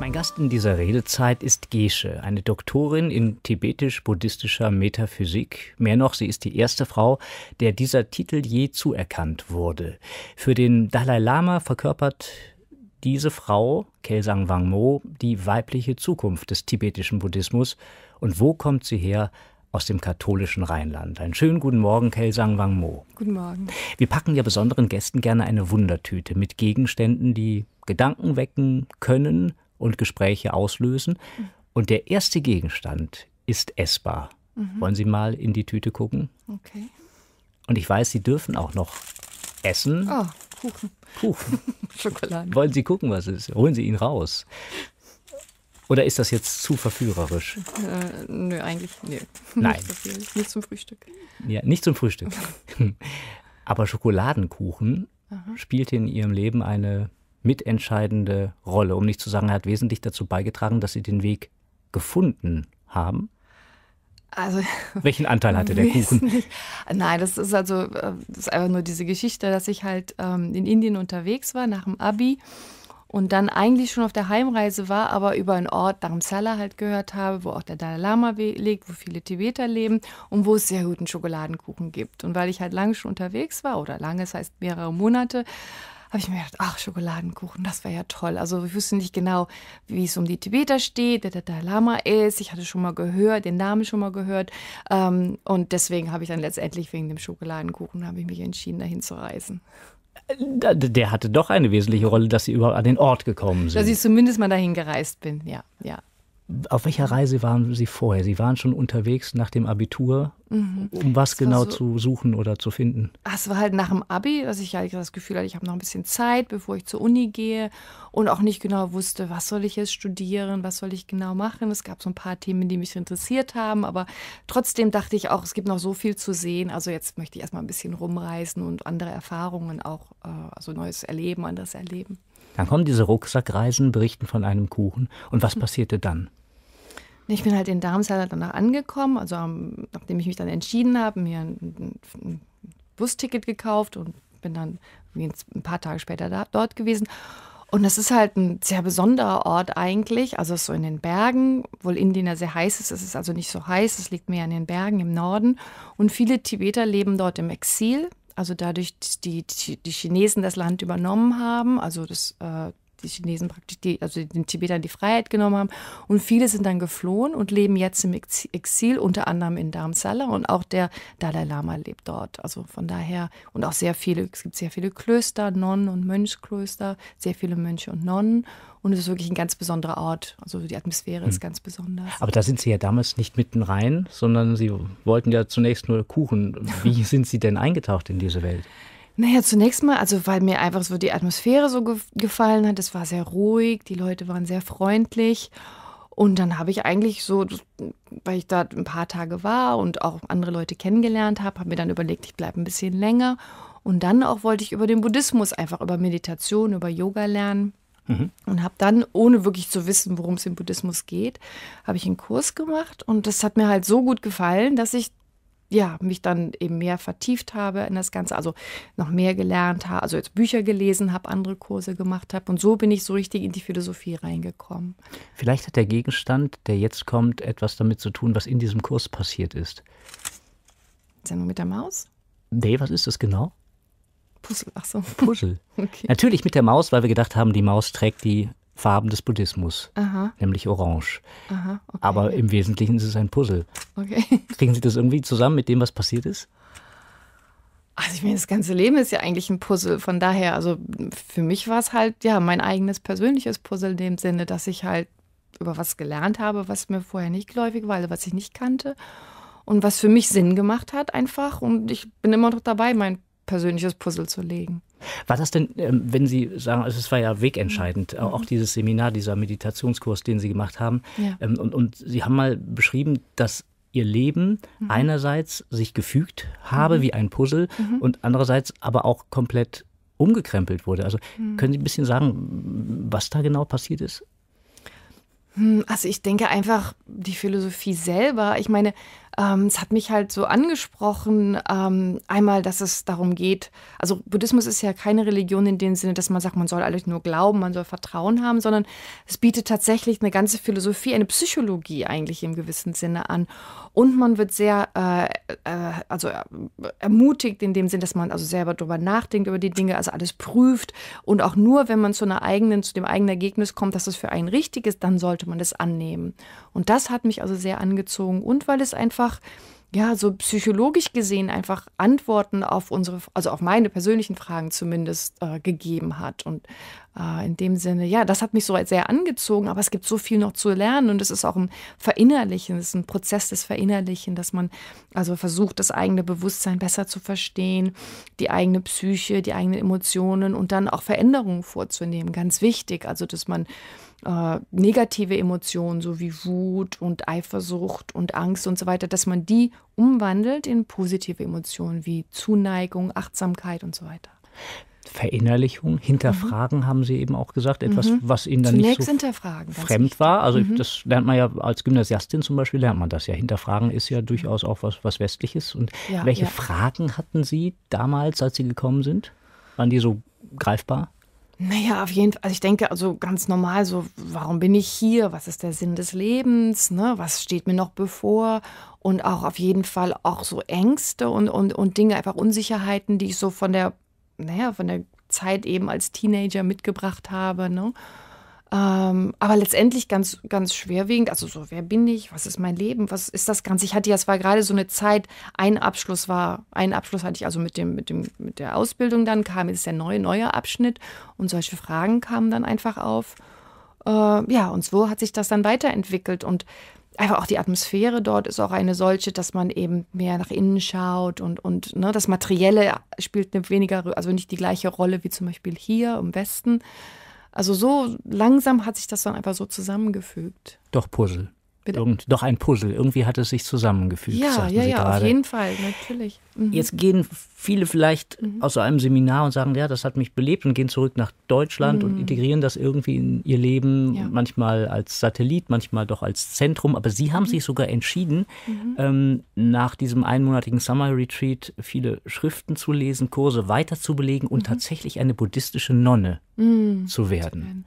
Mein Gast in dieser Redezeit ist Gesche, eine Doktorin in tibetisch-buddhistischer Metaphysik. Mehr noch, sie ist die erste Frau, der dieser Titel je zuerkannt wurde. Für den Dalai Lama verkörpert diese Frau, Kelsang Wangmo, die weibliche Zukunft des tibetischen Buddhismus. Und wo kommt sie her? aus dem katholischen Rheinland. Einen schönen guten Morgen, Kelsang Wangmo. Guten Morgen. Wir packen ja besonderen Gästen gerne eine Wundertüte mit Gegenständen, die Gedanken wecken können und Gespräche auslösen. Mhm. Und der erste Gegenstand ist essbar. Mhm. Wollen Sie mal in die Tüte gucken? Okay. Und ich weiß, Sie dürfen auch noch essen. Oh, Kuchen. Kuchen. Schokolade. Wollen Sie gucken, was es ist? Holen Sie ihn raus. Oder ist das jetzt zu verführerisch? Äh, nö, eigentlich nö. Nein. Nicht, nicht, zum Frühstück. Ja, nicht zum Frühstück. Aber Schokoladenkuchen Aha. spielte in ihrem Leben eine mitentscheidende Rolle. Um nicht zu sagen, er hat wesentlich dazu beigetragen, dass sie den Weg gefunden haben. Also, Welchen Anteil hatte der Kuchen? Nein, das ist also äh, das ist einfach nur diese Geschichte, dass ich halt ähm, in Indien unterwegs war nach dem Abi und dann eigentlich schon auf der Heimreise war, aber über einen Ort Dharamsala halt gehört habe, wo auch der Dalai Lama liegt, wo viele Tibeter leben und wo es sehr guten Schokoladenkuchen gibt. Und weil ich halt lange schon unterwegs war oder lange, das heißt mehrere Monate, habe ich mir gedacht, ach, Schokoladenkuchen, das wäre ja toll. Also ich wusste nicht genau, wie es um die Tibeter steht, der Dalai Lama ist. Ich hatte schon mal gehört, den Namen schon mal gehört. Ähm, und deswegen habe ich dann letztendlich wegen dem Schokoladenkuchen, habe ich mich entschieden, dahin zu reisen. Der hatte doch eine wesentliche Rolle, dass Sie überhaupt an den Ort gekommen sind. Dass ich zumindest mal dahin gereist bin, ja, ja. Auf welcher Reise waren Sie vorher? Sie waren schon unterwegs nach dem Abitur, mhm. um was genau so, zu suchen oder zu finden? Ah, es war halt nach dem Abi, dass ich ja halt das Gefühl hatte, ich habe noch ein bisschen Zeit, bevor ich zur Uni gehe und auch nicht genau wusste, was soll ich jetzt studieren, was soll ich genau machen. Es gab so ein paar Themen, die mich interessiert haben, aber trotzdem dachte ich auch, es gibt noch so viel zu sehen. Also jetzt möchte ich erstmal ein bisschen rumreisen und andere Erfahrungen auch, äh, also neues Erleben, anderes Erleben. Dann kommen diese Rucksackreisen, berichten von einem Kuchen. Und was passierte dann? Ich bin halt in Darmstadt danach angekommen, also um, nachdem ich mich dann entschieden habe, mir ein, ein, Busticket gekauft und bin dann ein paar Tage später da, dort gewesen. Und das ist halt ein sehr besonderer Ort eigentlich, also so in den Bergen, wohl Indien ja sehr heiß ist, es ist also nicht so heiß, es liegt mehr in den Bergen im Norden. Und viele Tibeter leben dort im Exil, also dadurch, dass die, die, die Chinesen das Land übernommen haben, also das äh, die Chinesen praktisch, die, also den Tibetern die Freiheit genommen haben. Und viele sind dann geflohen und leben jetzt im Exil, unter anderem in Dharamsala. Und auch der Dalai Lama lebt dort. Also von daher, und auch sehr viele, es gibt sehr viele Klöster, Nonnen und Mönchsklöster, sehr viele Mönche und Nonnen. Und es ist wirklich ein ganz besonderer Ort. Also die Atmosphäre ist hm. ganz besonders. Aber da sind Sie ja damals nicht mitten rein, sondern Sie wollten ja zunächst nur Kuchen. Wie sind Sie denn eingetaucht in diese Welt? Naja, zunächst mal, also weil mir einfach so die Atmosphäre so ge gefallen hat. Es war sehr ruhig, die Leute waren sehr freundlich. Und dann habe ich eigentlich so, weil ich da ein paar Tage war und auch andere Leute kennengelernt habe, habe mir dann überlegt, ich bleibe ein bisschen länger. Und dann auch wollte ich über den Buddhismus, einfach über Meditation, über Yoga lernen. Mhm. Und habe dann, ohne wirklich zu wissen, worum es im Buddhismus geht, habe ich einen Kurs gemacht. Und das hat mir halt so gut gefallen, dass ich ja, mich dann eben mehr vertieft habe in das Ganze, also noch mehr gelernt habe, also jetzt Bücher gelesen habe, andere Kurse gemacht habe. Und so bin ich so richtig in die Philosophie reingekommen. Vielleicht hat der Gegenstand, der jetzt kommt, etwas damit zu tun, was in diesem Kurs passiert ist. Sendung mit der Maus? Nee, was ist das genau? Puzzle, ach so. Puzzle. Okay. Natürlich mit der Maus, weil wir gedacht haben, die Maus trägt die Farben des Buddhismus, Aha. nämlich Orange. Aha, okay. Aber im Wesentlichen ist es ein Puzzle. Okay. Kriegen Sie das irgendwie zusammen mit dem, was passiert ist? Also ich meine, das ganze Leben ist ja eigentlich ein Puzzle. Von daher, also für mich war es halt ja mein eigenes persönliches Puzzle in dem Sinne, dass ich halt über was gelernt habe, was mir vorher nicht geläufig war, also was ich nicht kannte und was für mich Sinn gemacht hat einfach. Und ich bin immer noch dabei, mein persönliches Puzzle zu legen. War das denn, ähm, wenn Sie sagen, also es war ja wegentscheidend, mhm. auch dieses Seminar, dieser Meditationskurs, den Sie gemacht haben. Ja. Ähm, und, und Sie haben mal beschrieben, dass ihr Leben mhm. einerseits sich gefügt habe mhm. wie ein Puzzle mhm. und andererseits aber auch komplett umgekrempelt wurde. Also mhm. können Sie ein bisschen sagen, was da genau passiert ist? Hm, also ich denke einfach die Philosophie selber. Ich meine, ähm, es hat mich halt so angesprochen, ähm, einmal, dass es darum geht, also Buddhismus ist ja keine Religion in dem Sinne, dass man sagt, man soll alles nur glauben, man soll Vertrauen haben, sondern es bietet tatsächlich eine ganze Philosophie, eine Psychologie eigentlich im gewissen Sinne an. Und man wird sehr, äh, äh, also äh, ermutigt in dem Sinne, dass man also selber darüber nachdenkt, über die Dinge, also alles prüft und auch nur, wenn man zu einer eigenen, zu dem eigenen Ergebnis kommt, dass es für einen richtig ist, dann sollte man das annehmen. Und das hat mich also sehr angezogen und weil es einfach einfach ja, so psychologisch gesehen einfach Antworten auf unsere, also auf meine persönlichen Fragen zumindest äh, gegeben hat. Und äh, in dem Sinne, ja, das hat mich so sehr angezogen, aber es gibt so viel noch zu lernen und es ist auch ein Verinnerlichen, es ist ein Prozess des Verinnerlichen, dass man also versucht, das eigene Bewusstsein besser zu verstehen, die eigene Psyche, die eigenen Emotionen und dann auch Veränderungen vorzunehmen. Ganz wichtig, also dass man äh, negative Emotionen, so wie Wut und Eifersucht und Angst und so weiter, dass man die umwandelt in positive Emotionen wie Zuneigung, Achtsamkeit und so weiter. Verinnerlichung, hinterfragen, mhm. haben Sie eben auch gesagt, etwas, mhm. was Ihnen dann Zunächst nicht so fremd war. Also mhm. das lernt man ja als Gymnasiastin zum Beispiel, lernt man das ja. Hinterfragen ist ja durchaus auch was, was Westliches. Und ja, welche ja. Fragen hatten Sie damals, als Sie gekommen sind? Waren die so greifbar? Naja, auf jeden Fall. Also ich denke, also ganz normal, so, warum bin ich hier? Was ist der Sinn des Lebens? Ne? Was steht mir noch bevor? Und auch auf jeden Fall auch so Ängste und, und, und Dinge, einfach Unsicherheiten, die ich so von der, naja, von der Zeit eben als Teenager mitgebracht habe. Ne? Ähm, aber letztendlich ganz, ganz schwerwiegend, also so, wer bin ich? Was ist mein Leben? Was ist das Ganze? Ich hatte ja, es war gerade so eine Zeit, ein Abschluss war, ein Abschluss hatte ich also mit dem, mit dem, mit der Ausbildung dann kam jetzt der neue, neue Abschnitt und solche Fragen kamen dann einfach auf. Äh, ja, und so hat sich das dann weiterentwickelt und einfach auch die Atmosphäre dort ist auch eine solche, dass man eben mehr nach innen schaut und, und ne, das Materielle spielt eine weniger, also nicht die gleiche Rolle wie zum Beispiel hier im Westen. Also so langsam hat sich das dann einfach so zusammengefügt. Doch Puzzle. Irgend, doch ein Puzzle. Irgendwie hat es sich zusammengefügt. Ja, ja, ja, gerade. auf jeden Fall, natürlich. Mhm. Jetzt gehen viele vielleicht mhm. aus so einem Seminar und sagen, ja, das hat mich belebt und gehen zurück nach Deutschland mhm. und integrieren das irgendwie in ihr Leben, ja. manchmal als Satellit, manchmal doch als Zentrum. Aber sie haben mhm. sich sogar entschieden, mhm. ähm, nach diesem einmonatigen Summer Retreat viele Schriften zu lesen, Kurse weiterzubelegen zu belegen und mhm. tatsächlich eine buddhistische Nonne zu werden.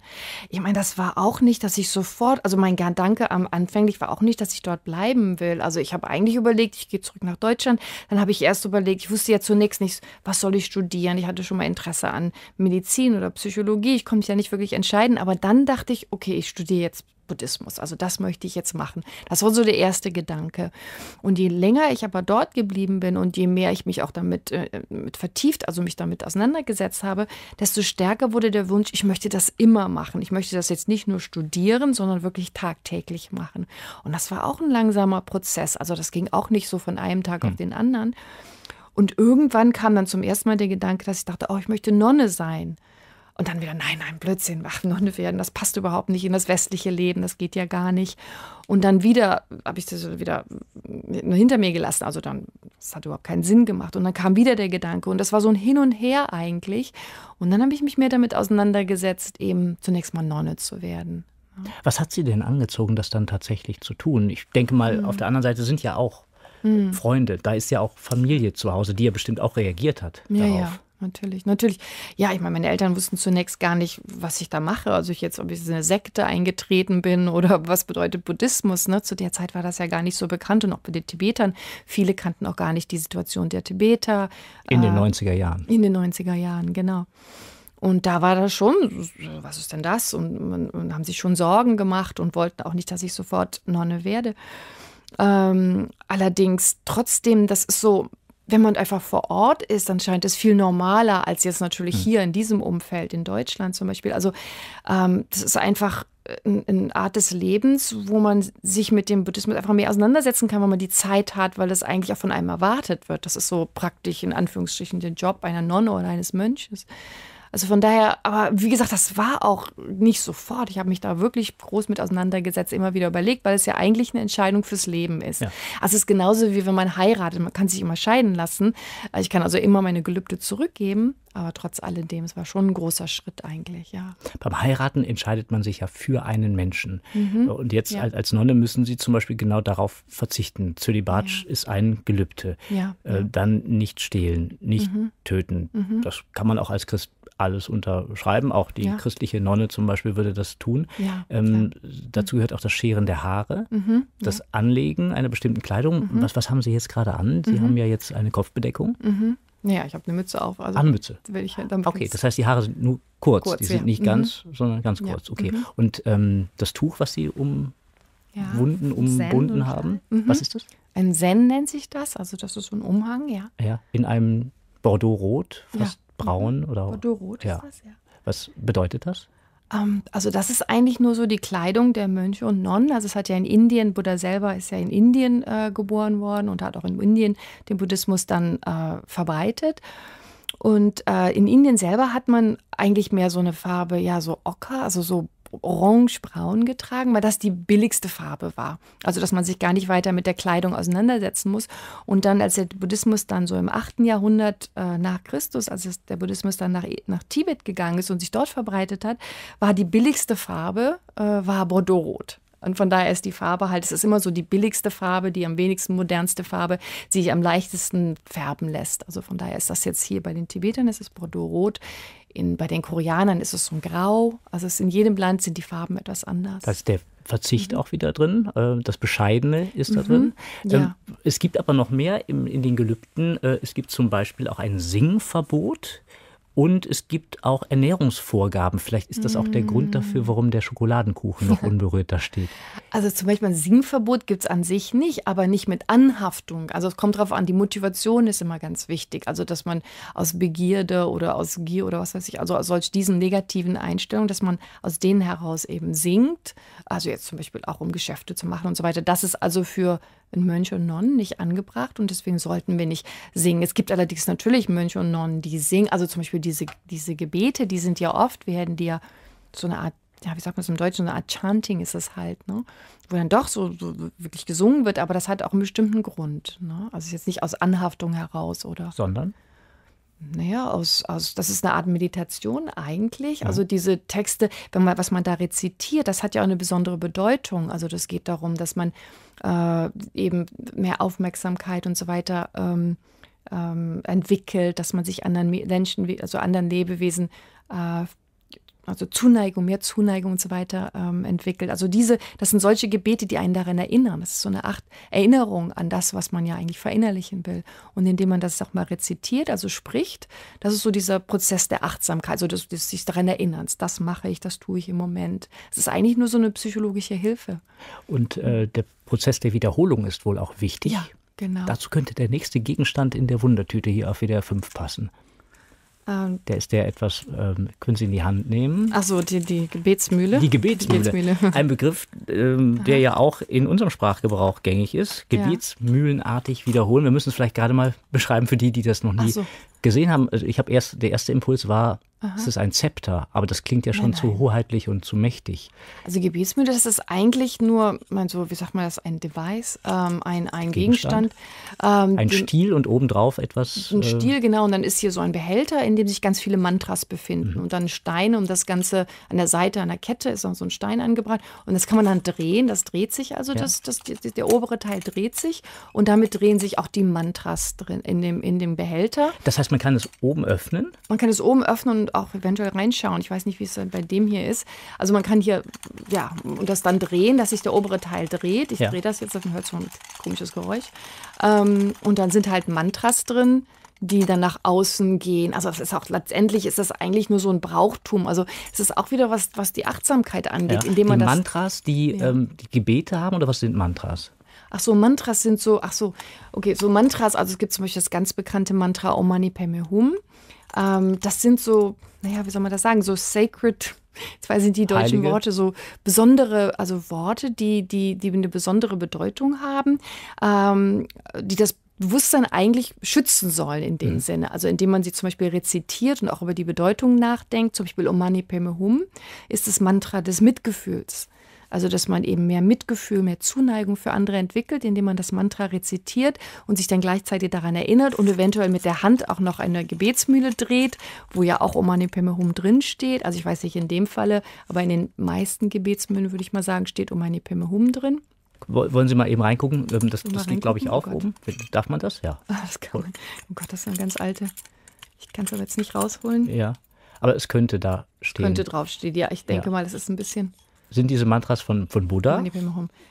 Ich meine, das war auch nicht, dass ich sofort, also mein Gedanke am Anfang eigentlich war auch nicht, dass ich dort bleiben will. Also ich habe eigentlich überlegt, ich gehe zurück nach Deutschland. Dann habe ich erst überlegt, ich wusste ja zunächst nicht, was soll ich studieren. Ich hatte schon mal Interesse an Medizin oder Psychologie. Ich konnte mich ja nicht wirklich entscheiden. Aber dann dachte ich, okay, ich studiere jetzt Buddhismus. Also das möchte ich jetzt machen. Das war so der erste Gedanke. Und je länger ich aber dort geblieben bin und je mehr ich mich auch damit äh, mit vertieft, also mich damit auseinandergesetzt habe, desto stärker wurde der Wunsch, ich möchte das immer machen. Ich möchte das jetzt nicht nur studieren, sondern wirklich tagtäglich machen. Und das war auch ein langsamer Prozess. Also das ging auch nicht so von einem Tag mhm. auf hm. den anderen. Und irgendwann kam dann zum ersten Mal der Gedanke, dass ich dachte, oh, ich möchte Nonne sein. Und dann wieder, nein, nein, Blödsinn, machen werden, das passt überhaupt nicht in das westliche Leben, das geht ja gar nicht. Und dann wieder, habe ich das wieder hinter mir gelassen, also dann, das hat überhaupt keinen Sinn gemacht. Und dann kam wieder der Gedanke und das war so ein Hin und Her eigentlich. Und dann habe ich mich mehr damit auseinandergesetzt, eben zunächst mal Nonne zu werden. Was hat sie denn angezogen, das dann tatsächlich zu tun? Ich denke mal, mhm. auf der anderen Seite sind ja auch mhm. Freunde, da ist ja auch Familie zu Hause, die ja bestimmt auch reagiert hat ja, darauf. Ja natürlich, natürlich. Ja, ich meine, meine Eltern wussten zunächst gar nicht, was ich da mache. Also ich jetzt, ob ich in eine Sekte eingetreten bin oder was bedeutet Buddhismus. Ne? Zu der Zeit war das ja gar nicht so bekannt und auch bei den Tibetern. Viele kannten auch gar nicht die Situation der Tibeter. In den 90er äh, Jahren. In den 90er Jahren, genau. Und da war das schon, was ist denn das? Und, und, und haben sich schon Sorgen gemacht und wollten auch nicht, dass ich sofort Nonne werde. Ähm, allerdings trotzdem, das ist so, wenn man einfach vor Ort ist, dann scheint es viel normaler als jetzt natürlich hm. hier in diesem Umfeld, in Deutschland zum Beispiel. Also ähm, das ist einfach eine äh, Art des Lebens, wo man sich mit dem Buddhismus einfach mehr auseinandersetzen kann, wenn man die Zeit hat, weil das eigentlich auch von einem erwartet wird. Das ist so praktisch in Anführungsstrichen der Job einer Nonne oder eines Mönches. Also von daher, aber wie gesagt, das war auch nicht sofort. Ich habe mich da wirklich groß mit auseinandergesetzt, immer wieder überlegt, weil es ja eigentlich eine Entscheidung fürs Leben ist. Ja. Also es ist genauso wie wenn man heiratet, man kann sich immer scheiden lassen. Ich kann also immer meine Gelübde zurückgeben, aber trotz alledem, es war schon ein großer Schritt eigentlich, ja. Beim Heiraten entscheidet man sich ja für einen Menschen. Mhm. Und jetzt ja. als, Nonne müssen Sie zum Beispiel genau darauf verzichten. Zölibat ja. ist ein Gelübde. Äh, dann nicht stehlen, nicht mhm. töten. Mhm. Das kann man auch als Christ alles unterschreiben. Auch die ja. christliche Nonne zum Beispiel würde das tun. Ja, ähm, dazu gehört auch das Scheren der Haare, mhm, das ja. Anlegen einer bestimmten Kleidung. Mhm. Was, was haben Sie jetzt gerade an? Sie mhm. haben ja jetzt eine Kopfbedeckung. Mhm. Ja, ich habe eine Mütze auf. Also Anmütze. Ich, okay, das heißt, die Haare sind nur kurz. kurz die sind nicht mhm. ganz, sondern ganz kurz. Okay. Mhm. Und ähm, das Tuch, was Sie um Wunden umbunden haben, was ist das? Ein Zen nennt sich das, also das ist so ein Umhang, ja. Ja, in einem Bordeaux-Rot, fast braun mhm. oder Bordeaux-rot ja. Das, ja. Was bedeutet das? Um, ähm, also das ist eigentlich nur so die Kleidung der Mönche und Nonnen. Also es hat ja in Indien, Buddha selber ist ja in Indien äh, geboren worden und hat auch in Indien den Buddhismus dann äh, verbreitet. Und äh, in Indien selber hat man eigentlich mehr so eine Farbe, ja, so ocker, also so orangebraun getragen, weil das die billigste Farbe war. Also, dass man sich gar nicht weiter mit der Kleidung auseinandersetzen muss. Und dann, als der Buddhismus dann so im 8. Jahrhundert äh, nach Christus, als der Buddhismus dann nach, nach Tibet gegangen ist und sich dort verbreitet hat, war die billigste Farbe äh, war Bordeauxrot. Und von daher ist die Farbe halt, es ist immer so die billigste Farbe, die am wenigsten modernste Farbe, die sich am leichtesten färben lässt. Also von daher ist das jetzt hier bei den Tibetern, es ist Bordeaux-Rot. In, bei den Koreanern ist es so ein Grau. Also in jedem Land sind die Farben etwas anders. Das ist der Verzicht mhm. auch wieder drin. Äh, das Bescheidene ist da mhm. drin. Ja. Ähm, es gibt aber noch mehr in, in den Gelübden. Äh, es gibt zum Beispiel auch ein Singverbot. Und es gibt auch Ernährungsvorgaben. Vielleicht ist das auch der Grund dafür, mm. warum der Schokoladenkuchen noch unberührt da steht. Also zum Beispiel ein Singverbot gibt es an sich nicht, aber nicht mit Anhaftung. Also es kommt darauf an, die Motivation ist immer ganz wichtig. Also dass man aus Begierde oder aus Gier oder was weiß ich, also aus solch diesen negativen Einstellungen, dass man aus denen heraus eben singt. Also jetzt zum Beispiel auch um Geschäfte zu machen und so weiter. Das ist also für in Mönch und Nonnen nicht angebracht und deswegen sollten wir nicht singen. Es gibt allerdings natürlich Mönche und Nonnen, die singen, also zum Beispiel diese, diese Gebete, die sind ja oft, werden die ja so eine Art ja, wie sagt man es im Deutschen, so eine Art Chanting ist es halt, ne? Wo dann doch so, so, wirklich gesungen wird, aber das hat auch einen bestimmten Grund. Ne? Also jetzt nicht aus Anhaftung heraus, oder? Sondern? naja, aus, aus, das ist eine Art Meditation eigentlich. Also diese Texte, wenn man, was man da rezitiert, das hat ja auch eine besondere Bedeutung. Also das geht darum, dass man äh, eben mehr Aufmerksamkeit und so weiter ähm, ähm, entwickelt, dass man sich anderen Menschen, also anderen Lebewesen äh, also Zuneigung, mehr Zuneigung und so weiter ähm, entwickelt. Also diese, das sind solche Gebete, die einen daran erinnern. Das ist so eine Acht Erinnerung an das, was man ja eigentlich verinnerlichen will. Und indem man das auch mal rezitiert, also spricht, das ist so dieser Prozess der Achtsamkeit, also des, des sich daran erinnerns. Das mache ich, das tue ich im Moment. Es ist eigentlich nur so eine psychologische Hilfe. Und äh, der Prozess der Wiederholung ist wohl auch wichtig. Ja, genau. Dazu könnte der nächste Gegenstand in der Wundertüte hier auf WDR 5 passen. Ähm, der ist der etwas, ähm, können Sie in die Hand nehmen. Achso, die, die Gebetsmühle. Die Gebetsmühle. Gebetsmühle. Ein Begriff, ähm, der ja auch in unserem Sprachgebrauch gängig ist. Gebetsmühlenartig wiederholen. Wir müssen es vielleicht gerade mal beschreiben für die, die das noch nie so. gesehen haben. Also ich habe erst, der erste Impuls war Aha. Es ist ein Zepter, aber das klingt ja schon nein, nein. zu hoheitlich und zu mächtig. Also Gebetsmühle, das ist eigentlich nur, mein, so, wie sagt man das, ein Device, ähm, ein, ein Gegenstand. Gegenstand ähm, ein den, Stiel und obendrauf etwas. Ein äh, Stiel, genau. Und dann ist hier so ein Behälter, in dem sich ganz viele Mantras befinden. Mhm. Und dann Steine um das Ganze an der Seite an der Kette ist noch so ein Stein angebracht. Und das kann man dann drehen, das dreht sich also, ja. das, das, der, der obere Teil dreht sich. Und damit drehen sich auch die Mantras drin in dem, in dem Behälter. Das heißt, man kann es oben öffnen? Man kann es oben öffnen und auch eventuell reinschauen. Ich weiß nicht, wie es bei dem hier ist. Also man kann hier, ja, und das dann drehen, dass sich der obere Teil dreht. Ich ja. drehe das jetzt, dann hört so ein komisches Geräusch. Ähm, und dann sind halt Mantras drin die dann nach außen gehen. Also es ist auch letztendlich ist das eigentlich nur so ein Brauchtum. Also es ist auch wieder was, was die Achtsamkeit angeht, ja, indem man die das, Mantras, die, ja. ähm, die Gebete haben oder was sind Mantras? Ach so, Mantras sind so, ach so, okay, so Mantras, also es gibt zum Beispiel das ganz bekannte Mantra Om Mani Padme Hum. Ähm, das sind so, naja, wie soll man das sagen, so sacred zwei sind die deutschen Heilige. Worte, so besondere, also Worte, die, die, die eine besondere Bedeutung haben, ähm, die das Bewusstsein eigentlich schützen sollen in dem mhm. Sinne. Also indem man sie zum Beispiel rezitiert und auch über die Bedeutung nachdenkt, zum Beispiel Omani Mani Hum, ist das Mantra des Mitgefühls. Also, dass man eben mehr Mitgefühl, mehr Zuneigung für andere entwickelt, indem man das Mantra rezitiert und sich dann gleichzeitig daran erinnert und eventuell mit der Hand auch noch eine Gebetsmühle dreht, wo ja auch Omani Peme Hum drin Also, ich weiß nicht in dem Falle, aber in den meisten Gebetsmühlen, würde ich mal sagen, steht Omani Peme Hum drin. Wollen Sie mal eben reingucken? Ähm, das, das liegt, glaube ich, auch oh oben. Darf man das? Ja. Ah, das kann man. Oh Gott, das ist eine ganz alte. Ich kann es aber jetzt nicht rausholen. Ja, aber es könnte da stehen. Könnte draufstehen, ja. Ich denke ja. mal, das ist ein bisschen sind diese Mantras von, von Buddha?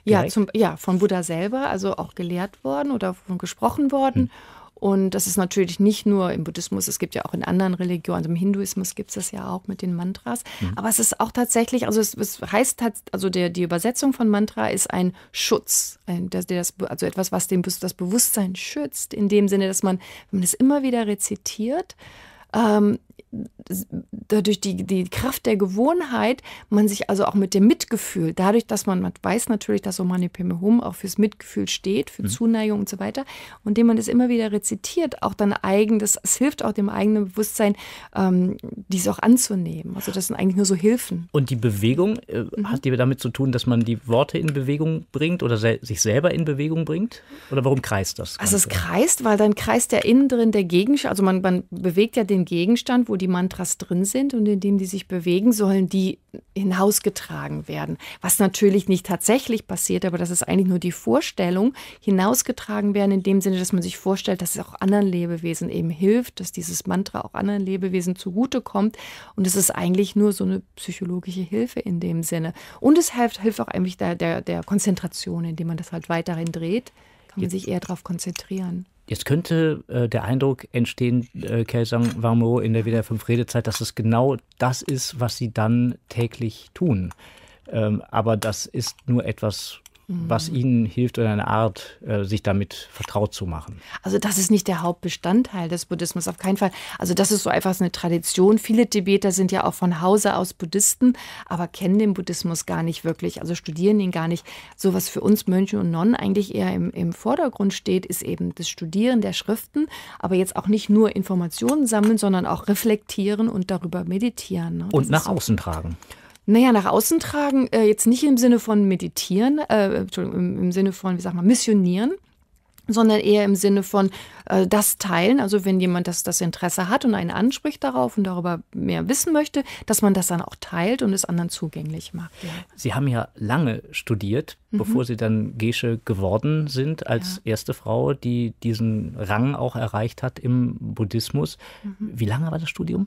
Ja, zum, ja, von Buddha selber, also auch gelehrt worden oder gesprochen worden. Hm. Und das ist natürlich nicht nur im Buddhismus, es gibt ja auch in anderen Religionen, also im Hinduismus gibt es das ja auch mit den Mantras. Mhm. Aber es ist auch tatsächlich, also es, es heißt, also der, die Übersetzung von Mantra ist ein Schutz, ein, der, der das, also etwas, was dem, das Bewusstsein schützt, in dem Sinne, dass man, wenn man es immer wieder rezitiert, ähm, dadurch die, die Kraft der Gewohnheit, man sich also auch mit dem Mitgefühl, dadurch, dass man, man weiß natürlich, dass Romani Pemehum auch fürs Mitgefühl steht, für mhm. Zuneigung und so weiter, und dem man das immer wieder rezitiert, auch dann eigenes, es hilft auch dem eigenen Bewusstsein, ähm, dies auch anzunehmen. Also das sind eigentlich nur so Hilfen. Und die Bewegung, äh, mhm. hat die damit zu tun, dass man die Worte in Bewegung bringt oder se sich selber in Bewegung bringt? Oder warum kreist das? Ganze? Also es kreist, weil dann kreist der innen drin der Gegenstand, also man, man bewegt ja den Gegenstand, Armband, wo die Mantras drin sind und in dem die sich bewegen, sollen die hinausgetragen werden. Was natürlich nicht tatsächlich passiert, aber das ist eigentlich nur die Vorstellung, hinausgetragen werden in dem Sinne, dass man sich vorstellt, dass es auch anderen Lebewesen eben hilft, dass dieses Mantra auch anderen Lebewesen zugutekommt. Und es ist eigentlich nur so eine psychologische Hilfe in dem Sinne. Und es hilft, hilft auch eigentlich der, der, der Konzentration, indem man das halt weiterhin dreht, kann man Jetzt. sich eher darauf konzentrieren. Jetzt könnte äh, der Eindruck entstehen, äh, Kelsang Warmo in der WDR 5 Redezeit, dass es genau das ist, was sie dann täglich tun. Ähm, aber das ist nur etwas was mhm. ihnen hilft oder eine Art, äh, sich damit vertraut zu machen. Also das ist nicht der Hauptbestandteil des Buddhismus, auf keinen Fall. Also das ist so einfach eine Tradition. Viele Tibeter sind ja auch von Hause aus Buddhisten, aber kennen den Buddhismus gar nicht wirklich, also studieren ihn gar nicht. So was für uns Mönche und Nonnen eigentlich eher im, im Vordergrund steht, ist eben das Studieren der Schriften, aber jetzt auch nicht nur Informationen sammeln, sondern auch reflektieren und darüber meditieren. Ne? Und nach so. außen tragen. Naja, nach außen tragen, äh, jetzt nicht im Sinne von meditieren, äh, Entschuldigung, im, im Sinne von, wie sag man, missionieren, sondern eher im Sinne von äh, das teilen. Also wenn jemand das, das Interesse hat und einen anspricht darauf und darüber mehr wissen möchte, dass man das dann auch teilt und es anderen zugänglich macht. Ja. Sie haben ja lange studiert, mhm. bevor Sie dann Gesche geworden sind, als ja. erste Frau, die diesen Rang auch erreicht hat im Buddhismus. Mhm. Wie lange war das Studium?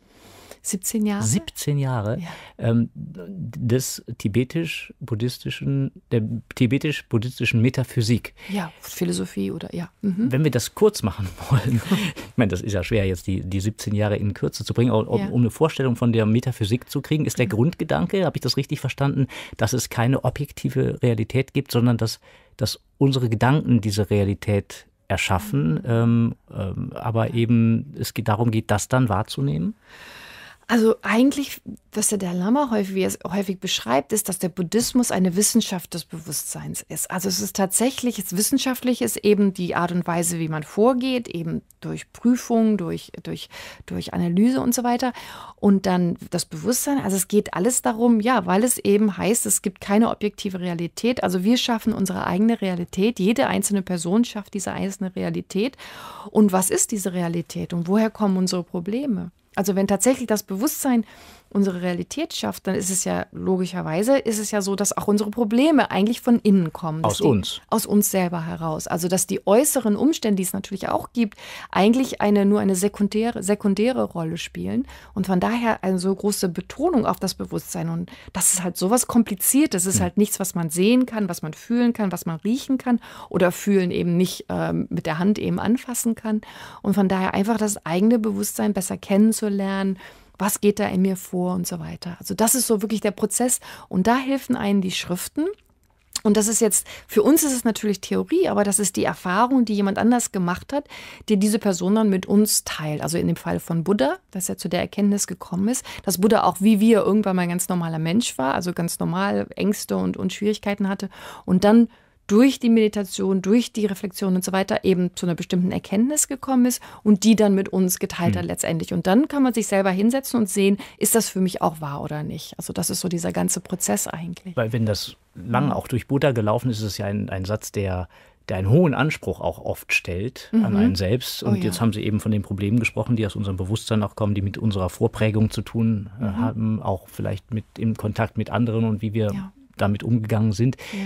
17 Jahre. 17 Jahre ja. ähm, des tibetisch-buddhistischen, der tibetisch-buddhistischen Metaphysik. Ja, Philosophie oder ja. Mhm. Wenn wir das kurz machen wollen, ich meine, das ist ja schwer, jetzt die, die 17 Jahre in Kürze zu bringen, um, ja. um eine Vorstellung von der Metaphysik zu kriegen, ist der mhm. Grundgedanke, habe ich das richtig verstanden, dass es keine objektive Realität gibt, sondern dass, dass unsere Gedanken diese Realität erschaffen, mhm. ähm, ähm, aber eben es geht darum geht, das dann wahrzunehmen? Also eigentlich, was der Dalai Lama häufig, häufig, beschreibt, ist, dass der Buddhismus eine Wissenschaft des Bewusstseins ist. Also es ist tatsächlich, es wissenschaftlich ist eben die Art und Weise, wie man vorgeht, eben durch Prüfung, durch, durch, durch Analyse und so weiter. Und dann das Bewusstsein, also es geht alles darum, ja, weil es eben heißt, es gibt keine objektive Realität. Also wir schaffen unsere eigene Realität, jede einzelne Person schafft diese einzelne Realität. Und was ist diese Realität und woher kommen unsere Probleme? Also wenn tatsächlich das Bewusstsein unsere Realität schafft, dann ist es ja logischerweise, ist es ja so, dass auch unsere Probleme eigentlich von innen kommen. Aus die, uns. Aus uns selber heraus. Also dass die äußeren Umstände, die es natürlich auch gibt, eigentlich eine, nur eine sekundäre, sekundäre Rolle spielen. Und von daher eine so große Betonung auf das Bewusstsein. Und das ist halt sowas Kompliziertes. Es ist hm. halt nichts, was man sehen kann, was man fühlen kann, was man riechen kann oder fühlen eben nicht äh, mit der Hand eben anfassen kann. Und von daher einfach das eigene Bewusstsein besser kennenzulernen was geht da in mir vor und so weiter. Also das ist so wirklich der Prozess und da helfen einen die Schriften. Und das ist jetzt, für uns ist es natürlich Theorie, aber das ist die Erfahrung, die jemand anders gemacht hat, die diese Person dann mit uns teilt. Also in dem Fall von Buddha, dass er zu der Erkenntnis gekommen ist, dass Buddha auch wie wir irgendwann mal ein ganz normaler Mensch war, also ganz normal Ängste und, und Schwierigkeiten hatte und dann durch die Meditation, durch die Reflexion und so weiter eben zu einer bestimmten Erkenntnis gekommen ist und die dann mit uns geteilt hat mhm. letztendlich. Und dann kann man sich selber hinsetzen und sehen, ist das für mich auch wahr oder nicht. Also das ist so dieser ganze Prozess eigentlich. Weil wenn das lang hm. auch durch Buddha gelaufen ist, ist es ja ein, ein Satz, der der einen hohen Anspruch auch oft stellt mhm. an einen selbst. Und oh, ja. jetzt haben Sie eben von den Problemen gesprochen, die aus unserem Bewusstsein auch kommen, die mit unserer Vorprägung zu tun äh, mhm. haben, auch vielleicht mit im Kontakt mit anderen und wie wir ja. damit umgegangen sind. Ja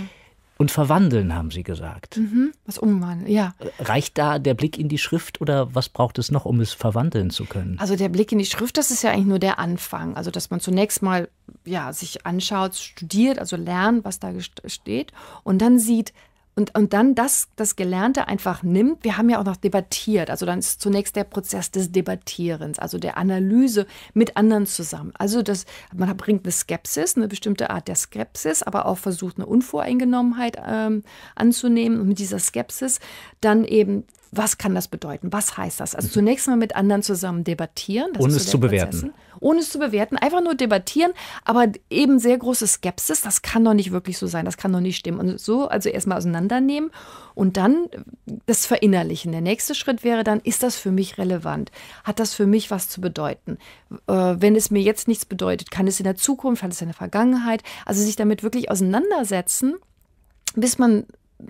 und verwandeln, haben Sie gesagt. Mhm, was umwandeln, ja. Reicht da der Blick in die Schrift oder was braucht es noch, um es verwandeln zu können? Also der Blick in die Schrift, das ist ja eigentlich nur der Anfang. Also dass man zunächst mal ja, sich anschaut, studiert, also lernt, was da steht und dann sieht, und, und dann das, das Gelernte einfach nimmt. Wir haben ja auch noch debattiert. Also dann ist zunächst der Prozess des Debattierens, also der Analyse mit anderen zusammen. Also das, man bringt eine Skepsis, eine bestimmte Art der Skepsis, aber auch versucht, eine Unvoreingenommenheit ähm, anzunehmen. Und mit dieser Skepsis dann eben was kann das bedeuten? Was heißt das? Also zunächst mal mit anderen zusammen debattieren. Ohne es so zu bewerten. Prozessen. Ne? Ohne es zu bewerten. Einfach nur debattieren, aber eben sehr große Skepsis. Das kann doch nicht wirklich so sein. Das kann doch nicht stimmen. Und so, also erstmal auseinandernehmen und dann äh, das Verinnerlichen. Der nächste Schritt wäre dann, ist das für mich relevant? Hat das für mich was zu bedeuten? Äh, wenn es mir jetzt nichts bedeutet, kann es in der Zukunft, hat es in der Vergangenheit? Also sich damit wirklich auseinandersetzen bis man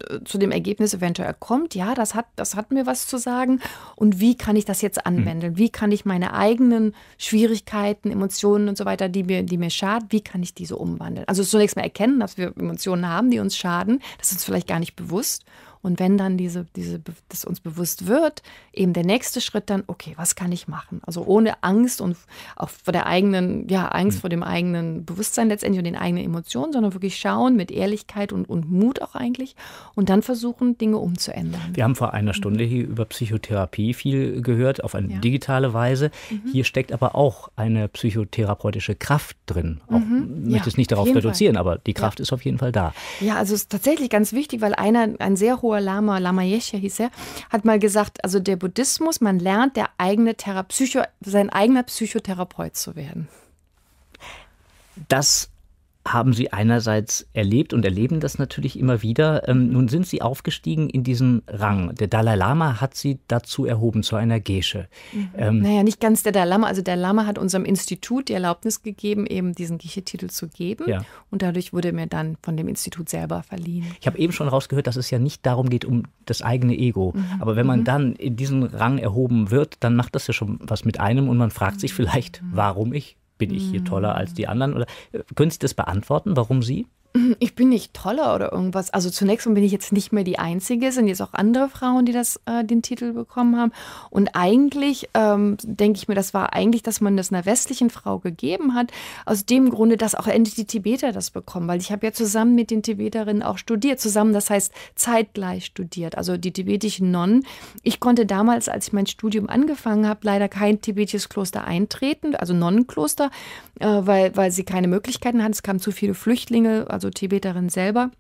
äh, zu dem Ergebnis eventuell kommt, ja, das hat, das hat mir was zu sagen und wie kann ich das jetzt hm. anwenden? Wie kann ich meine eigenen Schwierigkeiten, Emotionen und so weiter, die mir, die mir schaden, wie kann ich diese so umwandeln? Also zunächst mal erkennen, dass wir Emotionen haben, die uns schaden, das ist uns vielleicht gar nicht bewusst und wenn dann diese, diese, das uns bewusst wird, eben der nächste Schritt dann, okay, was kann ich machen? Also ohne Angst und auch vor der eigenen, ja, Angst mhm. vor dem eigenen Bewusstsein letztendlich und den eigenen Emotionen, sondern wirklich schauen mit Ehrlichkeit und, und Mut auch eigentlich und dann versuchen, Dinge umzuändern. Wir haben vor einer Stunde mhm. hier über Psychotherapie viel gehört, auf eine ja. digitale Weise. Mhm. Hier steckt aber auch eine psychotherapeutische Kraft drin. Auch, mhm. möchte ja, es nicht darauf reduzieren, Fall. aber die Kraft ja. ist auf jeden Fall da. Ja, also es ist tatsächlich ganz wichtig, weil einer ein sehr hohes hoher Lama, Lama Yeshe hieß er, hat mal gesagt, also der Buddhismus, man lernt, der eigene Thera Psycho, sein eigener Psychotherapeut zu werden. Das haben Sie einerseits erlebt und erleben das natürlich immer wieder. Ähm, nun sind Sie aufgestiegen in diesen Rang. Der Dalai Lama hat Sie dazu erhoben, zu einer Gesche. Mhm. Ähm, naja, nicht ganz der Dalai Lama. Also der Lama hat unserem Institut die Erlaubnis gegeben, eben diesen Gesche-Titel zu geben. Ja. Und dadurch wurde mir dann von dem Institut selber verliehen. Ich habe eben schon rausgehört, dass es ja nicht darum geht, um das eigene Ego. Mhm. Aber wenn man mhm. dann in diesen Rang erhoben wird, dann macht das ja schon was mit einem und man fragt sich mhm. vielleicht, mhm. warum ich? Bin ich hier hm. toller als die anderen? Oder äh, können Sie das beantworten? Warum Sie? Ich bin nicht toller oder irgendwas. Also zunächst mal bin ich jetzt nicht mehr die Einzige. Es sind jetzt auch andere Frauen, die das, äh, den Titel bekommen haben. Und eigentlich ähm, denke ich mir, das war eigentlich, dass man das einer westlichen Frau gegeben hat. Aus dem Grunde, dass auch endlich die Tibeter das bekommen. Weil ich habe ja zusammen mit den Tibeterinnen auch studiert. Zusammen, das heißt zeitgleich studiert. Also die tibetischen Nonnen. Ich konnte damals, als ich mein Studium angefangen habe, leider kein tibetisches Kloster eintreten. Also Nonnenkloster, äh, weil, weil sie keine Möglichkeiten hatten. Es kamen zu viele Flüchtlinge also Tibeterin selber,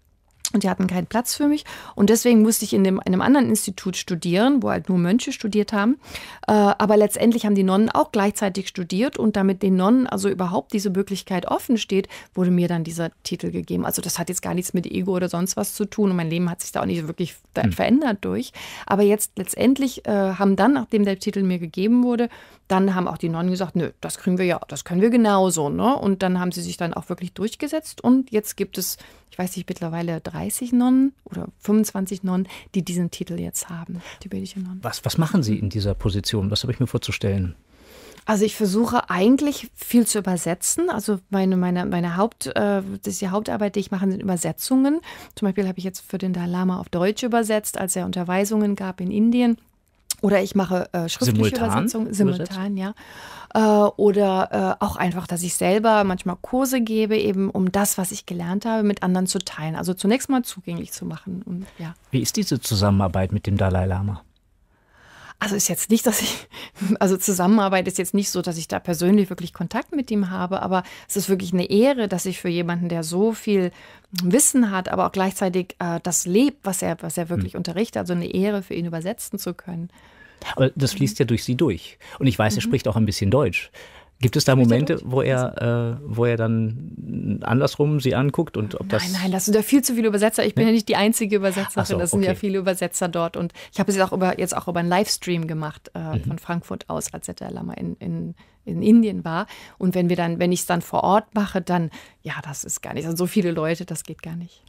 und die hatten keinen Platz für mich. Und deswegen musste ich in dem, einem anderen Institut studieren, wo halt nur Mönche studiert haben. Äh, aber letztendlich haben die Nonnen auch gleichzeitig studiert. Und damit den Nonnen also überhaupt diese Möglichkeit offen steht, wurde mir dann dieser Titel gegeben. Also das hat jetzt gar nichts mit Ego oder sonst was zu tun. Und mein Leben hat sich da auch nicht wirklich hm. verändert durch. Aber jetzt letztendlich äh, haben dann, nachdem der Titel mir gegeben wurde, dann haben auch die Nonnen gesagt, nö, das kriegen wir ja, das können wir genauso. Ne? Und dann haben sie sich dann auch wirklich durchgesetzt. Und jetzt gibt es ich weiß nicht, mittlerweile 30 Nonnen oder 25 Nonnen, die diesen Titel jetzt haben, tibetische Nonnen. Was, was machen Sie in dieser Position? Was habe ich mir vorzustellen? Also ich versuche eigentlich viel zu übersetzen. Also meine, meine, meine Haupt, äh, das die Hauptarbeit, die ich mache, sind Übersetzungen. Zum Beispiel habe ich jetzt für den Dalai Lama auf Deutsch übersetzt, als er Unterweisungen gab in Indien. Oder ich mache äh, schriftliche simultan. Übersetzung, simultan, ja. Äh, oder äh, auch einfach, dass ich selber manchmal Kurse gebe, eben um das, was ich gelernt habe, mit anderen zu teilen. Also zunächst mal zugänglich zu machen. Und, ja. Wie ist diese Zusammenarbeit mit dem Dalai Lama? Also ist jetzt nicht, dass ich, also Zusammenarbeit ist jetzt nicht so, dass ich da persönlich wirklich Kontakt mit ihm habe, aber es ist wirklich eine Ehre, dass ich für jemanden, der so viel Wissen hat, aber auch gleichzeitig äh, das lebt, was er, was er hm. wirklich mhm. unterrichtet, also eine Ehre für ihn übersetzen zu können. Aber das fließt ja durch sie durch. Und ich weiß, er mhm. spricht auch ein bisschen Deutsch. Gibt es da Momente, wo er, äh, wo er dann andersrum sie anguckt und ob das? Nein, nein, das sind ja viel zu viele Übersetzer. Ich bin nee? ja nicht die einzige Übersetzerin. So, das sind ja viele Übersetzer dort. Und ich habe es jetzt auch über jetzt auch über einen Livestream gemacht äh, mhm. von Frankfurt aus, als ZDL Lama in, in, in Indien war. Und wenn wir dann, wenn ich es dann vor Ort mache, dann ja, das ist gar nicht. Also so viele Leute, das geht gar nicht.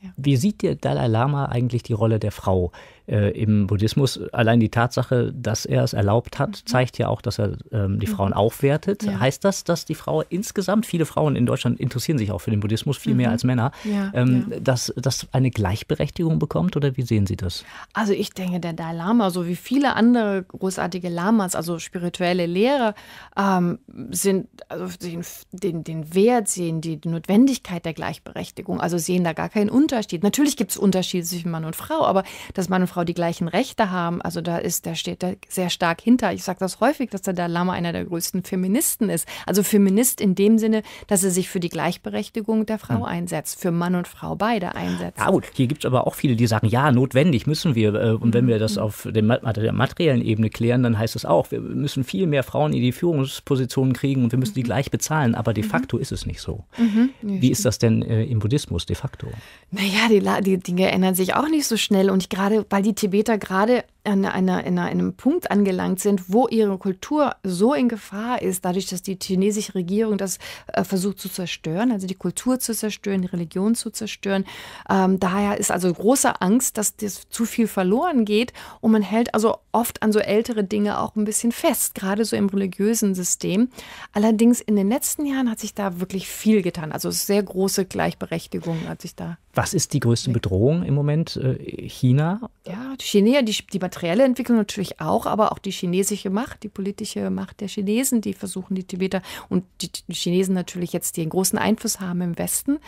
Ja. Wie sieht der Dalai Lama eigentlich die Rolle der Frau? äh, im Buddhismus allein die Tatsache, dass er es erlaubt hat, mhm. zeigt ja auch, dass er ähm, die Frauen mhm. aufwertet. Ja. Heißt das, dass die Frau insgesamt, viele Frauen in Deutschland interessieren sich auch für den Buddhismus viel mhm. mehr als Männer, ja, ähm, ja. dass das eine Gleichberechtigung bekommt oder wie sehen Sie das? Also ich denke, der Dalai Lama, so wie viele andere großartige Lamas, also spirituelle Lehrer, ähm, sind also den, den, den Wert, sehen die Notwendigkeit der Gleichberechtigung, also sehen da gar keinen Unterschied. Natürlich gibt es Unterschiede zwischen Mann und Frau, aber dass Mann und Frau Frau die gleichen Rechte haben. Also da ist, der steht da sehr stark hinter. Ich sage das häufig, dass der Dalai Lama einer der größten Feministen ist. Also Feminist in dem Sinne, dass er sich für die Gleichberechtigung der Frau mhm. einsetzt, für Mann und Frau beide einsetzt. Ja gut, hier gibt es aber auch viele, die sagen, ja, notwendig müssen wir. Äh, und wenn wir das mhm. auf der materiellen Ebene klären, dann heißt es auch, wir müssen viel mehr Frauen in die Führungspositionen kriegen und wir müssen die mhm. gleich bezahlen. Aber de mhm. facto mhm. ist es nicht so. Mhm. Wie ist das denn äh, im Buddhismus de facto? Naja, die, die Dinge ändern sich auch nicht so schnell. Und gerade weil die Tibeter gerade an, einer, in einem Punkt angelangt sind, wo ihre Kultur so in Gefahr ist, dadurch, dass die chinesische Regierung das äh, versucht zu zerstören, also die Kultur zu zerstören, die Religion zu zerstören. Ähm, daher ist also große Angst, dass das zu viel verloren geht und man hält also oft an so ältere Dinge auch ein bisschen fest, gerade so im religiösen System. Allerdings in den letzten Jahren hat sich da wirklich viel getan, also sehr große Gleichberechtigung hat sich da. Was ist die größte Bedrohung im Moment? Äh, China? Ja, die Chinesen, die, die materielle Entwicklung natürlich auch, aber auch die chinesische Macht, die politische Macht der Chinesen, die versuchen die Tibeter und die Chinesen natürlich jetzt den großen Einfluss haben im Westen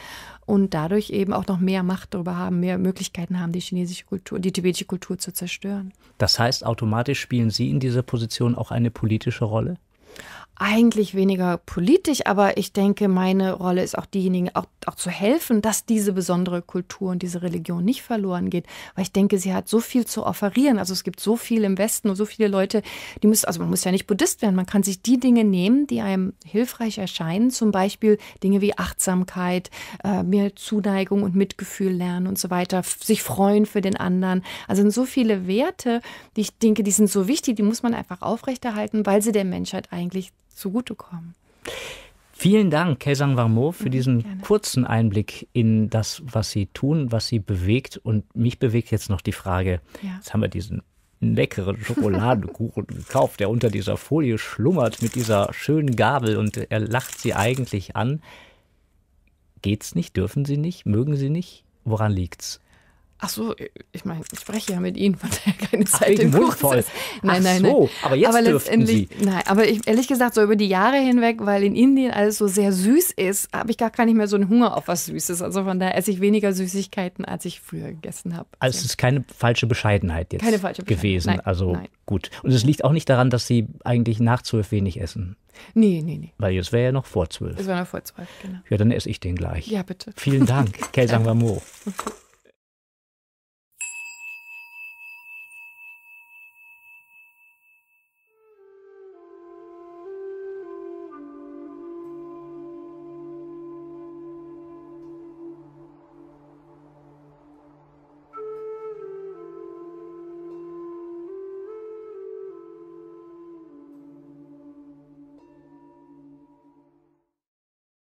und dadurch eben auch noch mehr Macht darüber haben, mehr Möglichkeiten haben, die chinesische Kultur, die tibetische Kultur zu zerstören. Das heißt, automatisch spielen Sie in dieser Position auch eine politische Rolle? eigentlich weniger politisch, aber ich denke, meine Rolle ist auch diejenige, auch, auch, zu helfen, dass diese besondere Kultur und diese Religion nicht verloren geht, weil ich denke, sie hat so viel zu offerieren. Also es gibt so viel im Westen und so viele Leute, die müssen, also man muss ja nicht Buddhist werden, man kann sich die Dinge nehmen, die einem hilfreich erscheinen, zum Beispiel Dinge wie Achtsamkeit, äh, mehr Zuneigung und Mitgefühl lernen und so weiter, sich freuen für den anderen. Also sind so viele Werte, die ich denke, die sind so wichtig, die muss man einfach aufrechterhalten, weil sie der Menschheit eigentlich zugutekommen. Vielen Dank, Kaisang Warmo, für mhm, diesen Gerne. kurzen Einblick in das, was Sie tun, was Sie bewegt. Und mich bewegt jetzt noch die Frage, ja. jetzt haben wir diesen leckeren Schokoladenkuchen gekauft, der unter dieser Folie schlummert mit dieser schönen Gabel und er lacht Sie eigentlich an. Geht's nicht? Dürfen Sie nicht? Mögen Sie nicht? Woran liegt's? Ach so, äh, ich meine, ich spreche ja mit Ihnen, von daher keine Zeit Ach, wegen im Mundvoll. Nein, Ach nein, so, aber jetzt aber letztendlich, Sie. Nein, aber ich, ehrlich gesagt, so über die Jahre hinweg, weil in Indien alles so sehr süß ist, habe ich gar, gar nicht mehr so einen Hunger auf was Süßes. Also von daher esse ich weniger Süßigkeiten, als ich früher gegessen habe. Also es ist keine falsche Bescheidenheit jetzt keine falsche Bescheidenheit. gewesen. Nein, also nein. gut. Und es liegt auch nicht daran, dass Sie eigentlich nach zwölf wenig essen. Nee, nee, nee. Weil es wäre ja noch vor zwölf. Es wäre noch vor zwölf, genau. Ja, dann esse ich den gleich. Ja, bitte. Vielen Dank, Kelsang Wamo.